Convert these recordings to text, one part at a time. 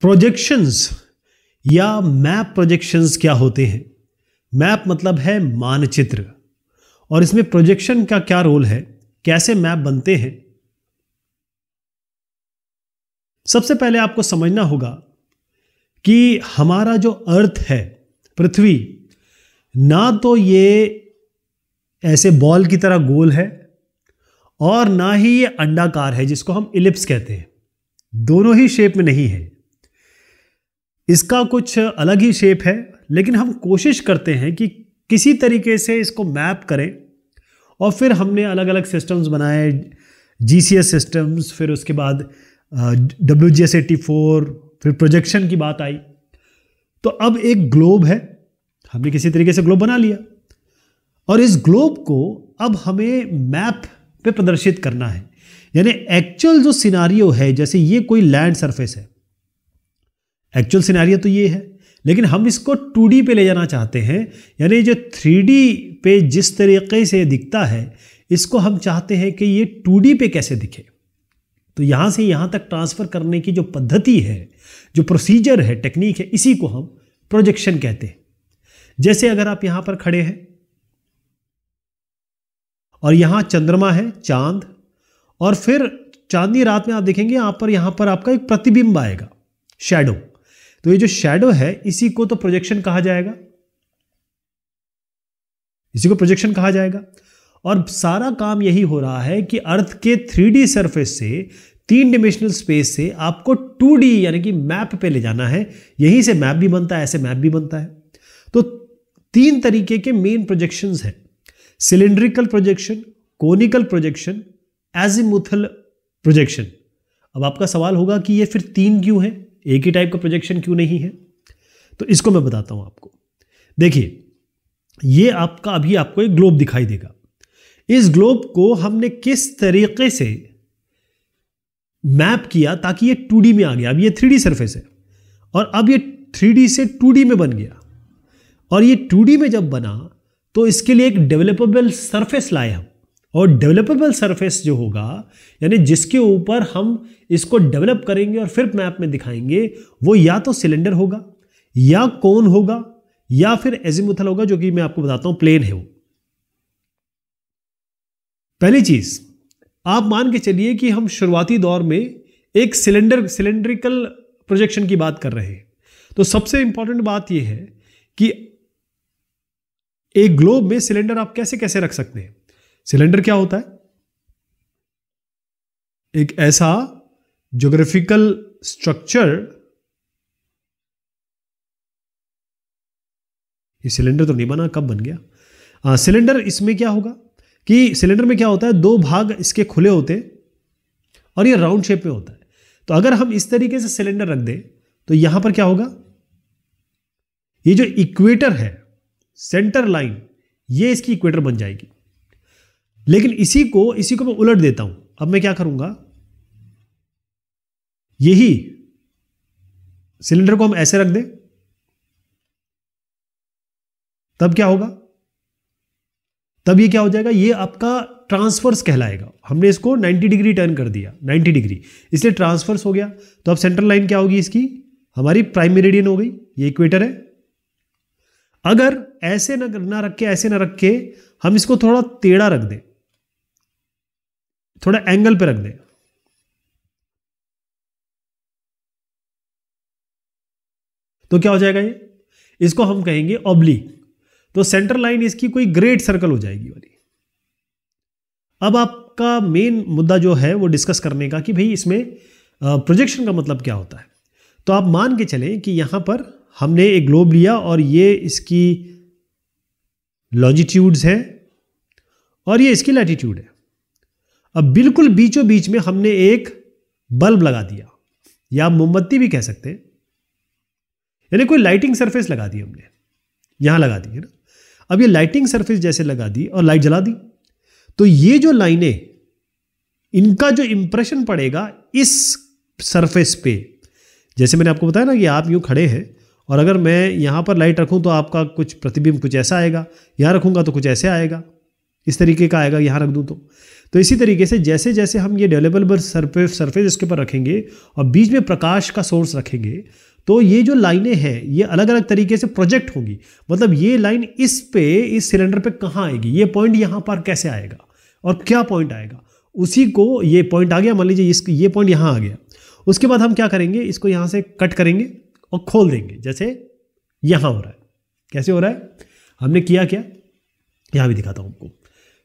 projections या map projections क्या होते हैं मैप मतलब है मानचित्र और इसमें प्रोजेक्शन का क्या रोल है कैसे मैप बनते हैं सबसे पहले आपको समझना होगा कि हमारा जो अर्थ है पृथ्वी ना तो ये ऐसे बॉल की तरह गोल है और ना ही ये अंडाकार है जिसको हम इलिप्स कहते हैं दोनों ही शेप में नहीं है इसका कुछ अलग ही शेप है लेकिन हम कोशिश करते हैं कि किसी तरीके से इसको मैप करें और फिर हमने अलग अलग सिस्टम्स बनाए जी सिस्टम्स फिर उसके बाद W G S eighty four फिर प्रोजेक्शन की बात आई तो अब एक ग्लोब है हमने किसी तरीके से ग्लोब बना लिया और इस ग्लोब को अब हमें मैप पे प्रदर्शित करना है यानी एक्चुअल जो सिनारियो है जैसे ये कोई लैंड सरफेस है एक्चुअल सिनेरियो तो ये है लेकिन हम इसको टू पे ले जाना चाहते हैं यानी जो थ्री पे जिस तरीके से दिखता है इसको हम चाहते हैं कि ये टू पे कैसे दिखे तो यहाँ से यहाँ तक ट्रांसफ़र करने की जो पद्धति है जो प्रोसीजर है टेक्निक है इसी को हम प्रोजेक्शन कहते हैं जैसे अगर आप यहाँ पर खड़े हैं और यहाँ चंद्रमा है चांद और फिर चांदनी रात में आप देखेंगे यहाँ पर यहाँ पर आपका एक प्रतिबिंब आएगा शेडो तो ये जो शेडो है इसी को तो प्रोजेक्शन कहा जाएगा इसी को प्रोजेक्शन कहा जाएगा और सारा काम यही हो रहा है कि अर्थ के थ्री सरफेस से तीन डिमेंशनल स्पेस से आपको टू यानी कि मैप पे ले जाना है यहीं से मैप भी बनता है ऐसे मैप भी बनता है तो तीन तरीके के मेन प्रोजेक्शन है cylindrical projection conical projection azimuthal projection अब आपका सवाल होगा कि ये फिर तीन क्यों है एक ही टाइप का प्रोजेक्शन क्यों नहीं है तो इसको मैं बताता हूं आपको देखिए ये आपका अभी आपको एक ग्लोब दिखाई देगा इस ग्लोब को हमने किस तरीके से मैप किया ताकि ये टू में आ गया अब ये थ्री सरफेस है और अब ये थ्री से टू में बन गया और ये टू में जब बना तो इसके लिए एक डेवलपेबल सरफेस लाए हम और डेवलपेबल सरफेस जो होगा यानी जिसके ऊपर हम इसको डेवलप करेंगे और फिर मैप में दिखाएंगे वो या तो सिलेंडर होगा या कौन होगा या फिर एजिमुथल होगा जो कि मैं आपको बताता हूं प्लेन है वो पहली चीज आप मान के चलिए कि हम शुरुआती दौर में एक सिलेंडर सिलेंड्रिकल प्रोजेक्शन की बात कर रहे हैं तो सबसे इंपॉर्टेंट बात यह है कि एक ग्लोब में सिलेंडर आप कैसे कैसे रख सकते हैं सिलेंडर क्या होता है एक ऐसा जोग्राफिकल स्ट्रक्चर ये सिलेंडर तो नहीं बना कब बन गया आ, हाँ, सिलेंडर इसमें क्या होगा कि सिलेंडर में क्या होता है दो भाग इसके खुले होते और ये राउंड शेप में होता है तो अगर हम इस तरीके से सिलेंडर रख दें तो यहां पर क्या होगा ये जो इक्वेटर है सेंटर लाइन ये इसकी इक्वेटर बन जाएगी लेकिन इसी को इसी को मैं उलट देता हूं अब मैं क्या करूंगा यही सिलेंडर को हम ऐसे रख दें तब क्या होगा तब ये क्या हो जाएगा ये आपका ट्रांसफर्स कहलाएगा हमने इसको 90 डिग्री टर्न कर दिया 90 डिग्री इसलिए ट्रांसफर्स हो गया तो अब सेंट्रल लाइन क्या होगी इसकी हमारी प्राइम मेरिडियन हो गई ये इक्वेटर है अगर ऐसे ना ना रख के ऐसे ना रख के हम इसको थोड़ा टेढ़ा रख दें थोड़ा एंगल पे रख दे तो क्या हो जाएगा ये इसको हम कहेंगे ऑब्लिक तो सेंटर लाइन इसकी कोई ग्रेट सर्कल हो जाएगी वाली अब आपका मेन मुद्दा जो है वो डिस्कस करने का कि भाई इसमें प्रोजेक्शन का मतलब क्या होता है तो आप मान के चलें कि यहां पर हमने एक ग्लोब लिया और ये इसकी लॉन्जिट्यूड्स है और ये इसकी लैटिट्यूड है अब बिल्कुल बीचों बीच में हमने एक बल्ब लगा दिया या आप मोमबत्ती भी कह सकते हैं यानी कोई लाइटिंग सरफेस लगा दी हमने यहां लगा दी है ना अब ये लाइटिंग सरफेस जैसे लगा दी और लाइट जला दी तो ये जो लाइनें इनका जो इंप्रेशन पड़ेगा इस सरफेस पे जैसे मैंने आपको बताया ना कि आप यूं खड़े हैं और अगर मैं यहां पर लाइट रखूं तो आपका कुछ प्रतिबिंब कुछ ऐसा आएगा यहां रखूंगा तो कुछ ऐसे आएगा इस तरीके का आएगा यहां रख दूं तो तो इसी तरीके से जैसे जैसे हम ये डेवलेबल सरफेस सरफेस इसके ऊपर रखेंगे और बीच में प्रकाश का सोर्स रखेंगे तो ये जो लाइनें हैं ये अलग अलग तरीके से प्रोजेक्ट होंगी मतलब ये लाइन इस पे इस सिलेंडर पे कहाँ आएगी ये पॉइंट यहाँ पर कैसे आएगा और क्या पॉइंट आएगा उसी को ये पॉइंट आ गया मान लीजिए इस ये पॉइंट यहाँ आ गया उसके बाद हम क्या करेंगे इसको यहाँ से कट करेंगे और खोल देंगे जैसे यहाँ हो रहा है कैसे हो रहा है हमने किया क्या यहाँ भी दिखाता हूँ आपको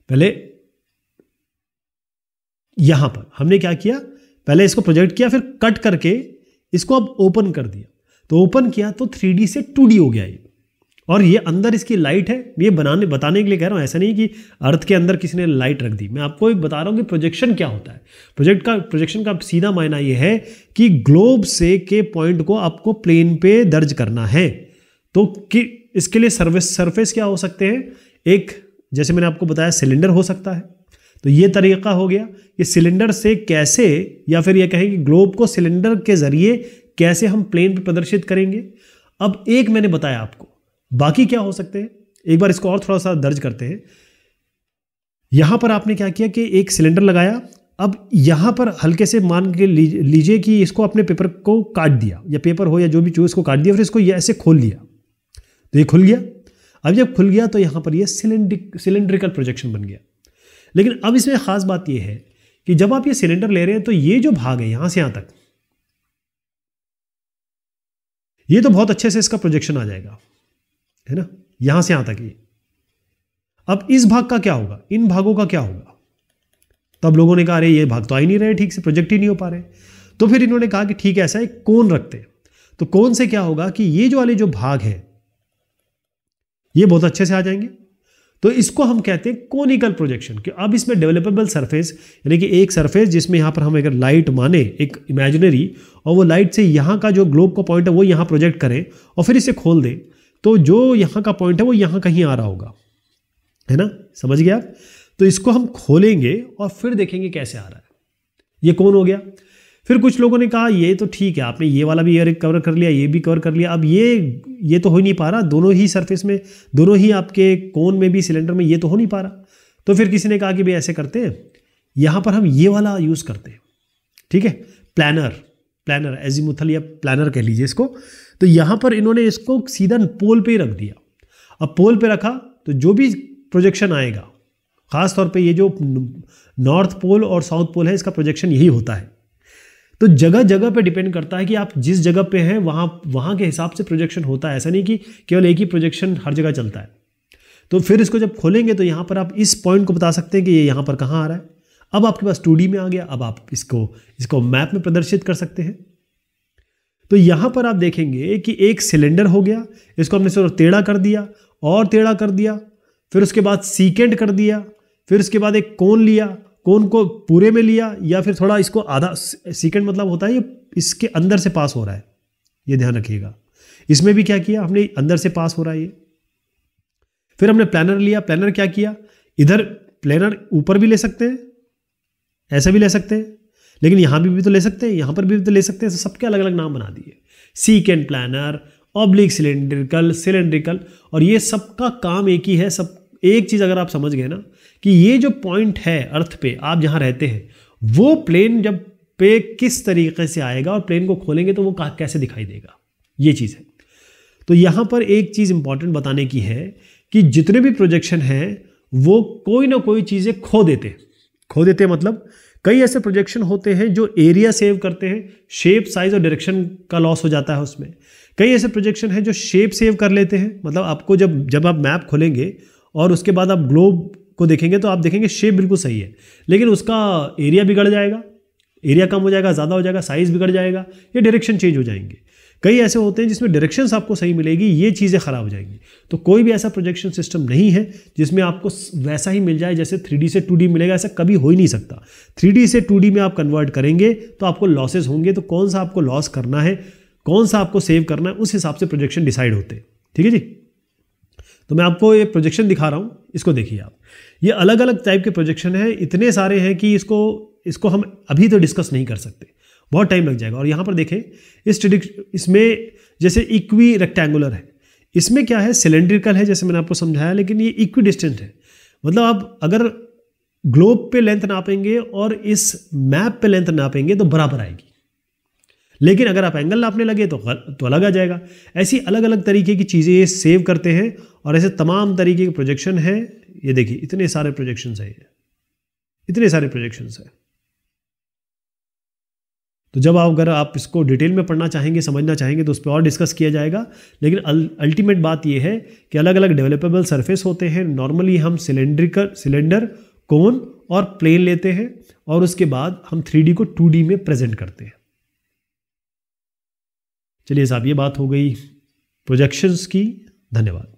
पहले यहां पर हमने क्या किया पहले इसको प्रोजेक्ट किया फिर कट करके इसको अब ओपन कर दिया तो ओपन किया तो थ्री से टू हो गया ये और ये अंदर इसकी लाइट है ये बनाने बताने के लिए कह रहा हूँ ऐसा नहीं कि अर्थ के अंदर किसी ने लाइट रख दी मैं आपको एक बता रहा हूँ कि प्रोजेक्शन क्या होता है प्रोजेक्ट का प्रोजेक्शन का सीधा मायना ये है कि ग्लोब से के पॉइंट को आपको प्लेन पे दर्ज करना है तो कि इसके लिए सर्विस सरफेस क्या हो सकते हैं एक जैसे मैंने आपको बताया सिलेंडर हो सकता है तो ये तरीका हो गया कि सिलेंडर से कैसे या फिर ये कहें कि ग्लोब को सिलेंडर के ज़रिए कैसे हम प्लेन पर प्रदर्शित करेंगे अब एक मैंने बताया आपको बाकी क्या हो सकते हैं एक बार इसको और थोड़ा सा दर्ज करते हैं यहां पर आपने क्या किया कि एक सिलेंडर लगाया अब यहां पर हल्के से मान के लीजिए कि इसको अपने पेपर को काट दिया या पेपर हो या जो भी चूज इसको काट दिया फिर इसको ऐसे खोल लिया तो ये खुल गया अब जब खुल गया तो यहां पर ये सिलेंड्रिक सिलेंड्रिकल प्रोजेक्शन बन गया लेकिन अब इसमें ख़ास बात यह है कि जब आप ये सिलेंडर ले रहे हैं तो ये जो भाग है यहां से यहां तक ये तो बहुत अच्छे से इसका प्रोजेक्शन आ जाएगा है ना यहां से यहां तक ये अब इस भाग का क्या होगा इन भागों का क्या होगा तब लोगों ने कहा अरे ये भाग तो आ ही नहीं रहे ठीक से प्रोजेक्ट ही नहीं हो पा रहे तो फिर इन्होंने कहा कि ठीक है ऐसा एक कोन रखते तो कोन से क्या होगा कि ये जो वाले जो भाग है ये बहुत अच्छे से आ जाएंगे तो इसको हम कहते हैं कोनिकल प्रोजेक्शन कि अब इसमें डेवलपेबल सरफेस यानी कि एक सरफेस जिसमें यहाँ पर हम अगर लाइट माने एक इमेजिनरी और वो लाइट से यहाँ का जो ग्लोब का पॉइंट है वो यहाँ प्रोजेक्ट करें और फिर इसे खोल दें तो जो यहाँ का पॉइंट है वो यहाँ कहीं आ रहा होगा है ना समझ गया आप तो इसको हम खोलेंगे और फिर देखेंगे कैसे आ रहा है ये कौन हो गया फिर कुछ लोगों ने कहा ये तो ठीक है आपने ये वाला भी एयर कवर कर लिया ये भी कवर कर लिया अब ये ये तो हो ही नहीं पा रहा दोनों ही सरफेस में दोनों ही आपके कोन में भी सिलेंडर में ये तो हो नहीं पा रहा तो फिर किसी ने कहा कि भाई ऐसे करते हैं यहाँ पर हम ये वाला यूज़ करते हैं ठीक है प्लानर प्लानर मुथल या प्लानर कह लीजिए इसको तो यहाँ पर इन्होंने इसको सीधा पोल पे रख दिया अब पोल पे रखा तो जो भी प्रोजेक्शन आएगा ख़ास तौर पे ये जो नॉर्थ पोल और साउथ पोल है इसका प्रोजेक्शन यही होता है तो जगह जगह पे डिपेंड करता है कि आप जिस जगह पे हैं वहाँ वहाँ के हिसाब से प्रोजेक्शन होता है ऐसा नहीं कि केवल एक ही प्रोजेक्शन हर जगह चलता है तो फिर इसको जब खोलेंगे तो यहाँ पर आप इस पॉइंट को बता सकते हैं कि ये यहाँ पर कहाँ आ रहा है अब आपके पास टू में आ गया अब आप इसको इसको मैप में प्रदर्शित कर सकते हैं तो यहाँ पर आप देखेंगे कि एक सिलेंडर हो गया इसको हमने सिर्फ टेढ़ा कर दिया और टेढ़ा कर दिया फिर उसके बाद सीकेंड कर दिया फिर उसके बाद एक कोन लिया कौन को पूरे में लिया या फिर थोड़ा इसको आधा सेकेंड मतलब होता है ये इसके अंदर से पास हो रहा है ये ध्यान रखिएगा इसमें भी क्या किया हमने अंदर से पास हो रहा है ये फिर हमने प्लानर लिया प्लानर क्या किया इधर प्लानर ऊपर भी ले सकते हैं ऐसे भी ले सकते हैं लेकिन यहाँ भी, भी तो ले सकते हैं यहाँ पर भी तो ले सकते हैं सबके अलग अलग नाम बना दिए secant planar oblique cylindrical cylindrical और ये सबका काम एक ही है सब एक चीज़ अगर आप समझ गए ना कि ये जो पॉइंट है अर्थ पे आप जहाँ रहते हैं वो प्लेन जब पे किस तरीके से आएगा और प्लेन को खोलेंगे तो वो कैसे दिखाई देगा ये चीज़ है तो यहाँ पर एक चीज़ इंपॉर्टेंट बताने की है कि जितने भी प्रोजेक्शन हैं वो कोई ना कोई चीज़ें खो देते हैं खो देते हैं मतलब कई ऐसे प्रोजेक्शन होते हैं जो एरिया सेव करते हैं शेप साइज और डायरेक्शन का लॉस हो जाता है उसमें कई ऐसे प्रोजेक्शन हैं जो शेप सेव कर लेते हैं मतलब आपको जब जब आप मैप खोलेंगे और उसके बाद आप ग्लोब को देखेंगे तो आप देखेंगे शेप बिल्कुल सही है लेकिन उसका एरिया बिगड़ जाएगा एरिया कम हो जाएगा ज़्यादा हो जाएगा साइज़ बिगड़ जाएगा या डायरेक्शन चेंज हो जाएंगे कई ऐसे होते हैं जिसमें डायरेक्शन आपको सही मिलेगी ये चीज़ें ख़राब हो जाएंगी तो कोई भी ऐसा प्रोजेक्शन सिस्टम नहीं है जिसमें आपको वैसा ही मिल जाए जैसे थ्री से टू मिलेगा ऐसा कभी हो ही नहीं सकता थ्री से टू में आप कन्वर्ट करेंगे तो आपको लॉसेज होंगे तो कौन सा आपको लॉस करना है कौन सा आपको सेव करना है उस हिसाब से प्रोजेक्शन डिसाइड होते हैं ठीक है जी तो मैं आपको ये प्रोजेक्शन दिखा रहा हूँ इसको देखिए आप ये अलग अलग टाइप के प्रोजेक्शन हैं इतने सारे हैं कि इसको इसको हम अभी तो डिस्कस नहीं कर सकते बहुत टाइम लग जाएगा और यहाँ पर देखें इस इसमें जैसे इक्वी रेक्टेंगुलर है इसमें क्या है सिलेंड्रिकल है जैसे मैंने आपको समझाया लेकिन ये इक्वी डिस्टेंट है मतलब आप अगर ग्लोब पे लेंथ नापेंगे और इस मैप पे लेंथ नापेंगे तो बराबर आएगी लेकिन अगर आप एंगल नापने लगे तो तो अलग आ जाएगा ऐसी अलग अलग तरीके की चीज़ें ये सेव करते हैं और ऐसे तमाम तरीके के प्रोजेक्शन हैं ये देखिए इतने सारे प्रोजेक्शन है इतने सारे प्रोजेक्शन है तो जब आप अगर आप इसको डिटेल में पढ़ना चाहेंगे समझना चाहेंगे तो उस पर और डिस्कस किया जाएगा लेकिन अल्टीमेट बात यह है कि अलग अलग डेवलपेबल सरफेस होते हैं नॉर्मली हम सिलेंड्रिकल सिलेंडर कोन और प्लेन लेते हैं और उसके बाद हम थ्री को टू में प्रेजेंट करते हैं चलिए साहब ये बात हो गई प्रोजेक्शंस की धन्यवाद